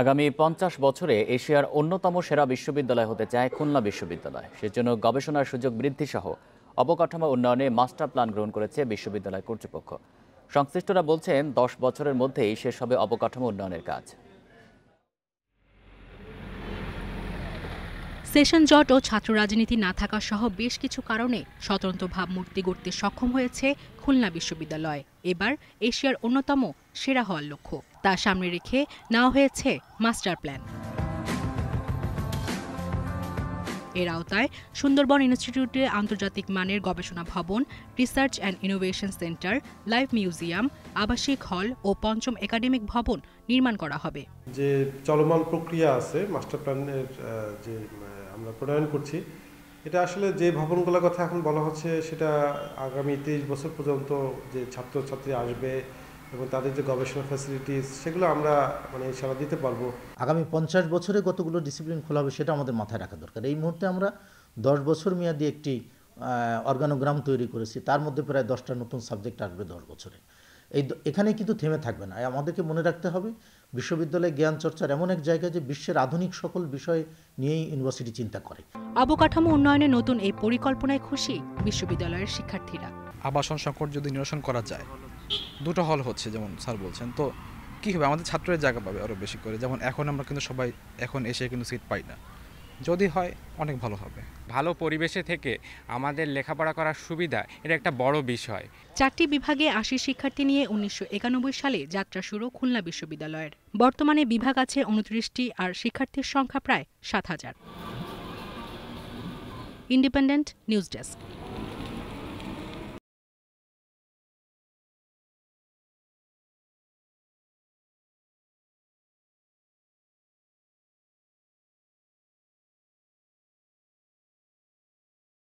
আগামী পঞ্চাশ বছরে এশিয়ার অন্যতম সেরা বিশ্ববিদ্যালয় হতে চায় খুলনা বিশ্ববিদ্যালয় সেজন্য গবেষণার সুযোগ বৃদ্ধিসহ অবকাঠামো উন্নয়নে মাস্টার প্ল্যান গ্রহণ করেছে বিশ্ববিদ্যালয় কর্তৃপক্ষ সংশ্লিষ্টরা বলছেন দশ বছরের মধ্যেই শেষ হবে অবকাঠামো উন্নয়নের কাজ সেশন জট ও ছাত্র রাজনীতি না থাকা সহ বেশ কিছু কারণে স্বতন্ত্র ভাবমূর্তি গড়তে সক্ষম হয়েছে খুলনা বিশ্ববিদ্যালয় এবার এশিয়ার অন্যতম সেরা হওয়ার লক্ষ্য তা সামনে রেখে নেওয়া হয়েছে মাস্টার প্ল্যান এর আওতায় সুন্দরবন ইনস্টিটিউটে আন্তর্জাতিক মানের গবেষণা ভবন research and innovation centre live museum আবাসিক হল ও পঞ্চম একাডেমিক ভবন নির্মাণ করা হবে যে চলমান প্রক্রিয়া আছে মাস্টার প্ল্যানের যে আমরা প্রণয়ন করছি এটা আসলে যে ভবনগুলোর কথা এখন বলা হচ্ছে সেটা আগামী তেইশ বছর পর্যন্ত যে ছাত্রছাত্রী আসবে এবং তাদের যে গবেষণা ফ্যাসিলিটিস সেগুলো আমরা মানে সারা দিতে পারবো আগামী পঞ্চাশ বছরে কতগুলো ডিসিপ্লিন খোলা হবে সেটা আমাদের মাথায় রাখা দরকার এই মুহূর্তে আমরা দশ বছর মেয়াদি একটি অর্গানোগ্রাম তৈরি করেছি তার মধ্যে প্রায় দশটা নতুন সাবজেক্ট আসবে দশ বছরে এই এখানে কিন্তু থেমে থাকবে না আমাদেরকে মনে রাখতে হবে বিশ্ববিদ্যালয়ে জ্ঞান চর্চার এমন এক জায়গা যে বিশ্বের আধুনিক সকল বিষয় নিয়েই ইউনিভার্সিটি চিন্তা করে অবকাঠামো উন্নয়নে নতুন এই পরিকল্পনায় খুশি বিশ্ববিদ্যালয়ের শিক্ষার্থীরা আবাসন সংকট যদি নিরসন করা যায় দুটো হল হচ্ছে যেমন স্যার বলছেন তো কি হবে আমাদের ছাত্ররা জায়গা পাবে আরো বেশি করে যেমন এখন আমরা কিন্তু সবাই এখন এসে কিন্তু সিট পাই না যদি হয় অনেক ভালো হবে ভালো পরিবেশে থেকে আমাদের লেখাপড়া করার সুবিধা এটা একটা বড় বিষয় চারটি বিভাগে আশি শিক্ষার্থী নিয়ে উনিশশো সালে যাত্রা শুরু খুলনা বিশ্ববিদ্যালয়ের বর্তমানে বিভাগ আছে উনত্রিশটি আর শিক্ষার্থীর সংখ্যা প্রায় সাত হাজার ইন্ডিপেন্ডেন্ট নিউজ ডেস্ক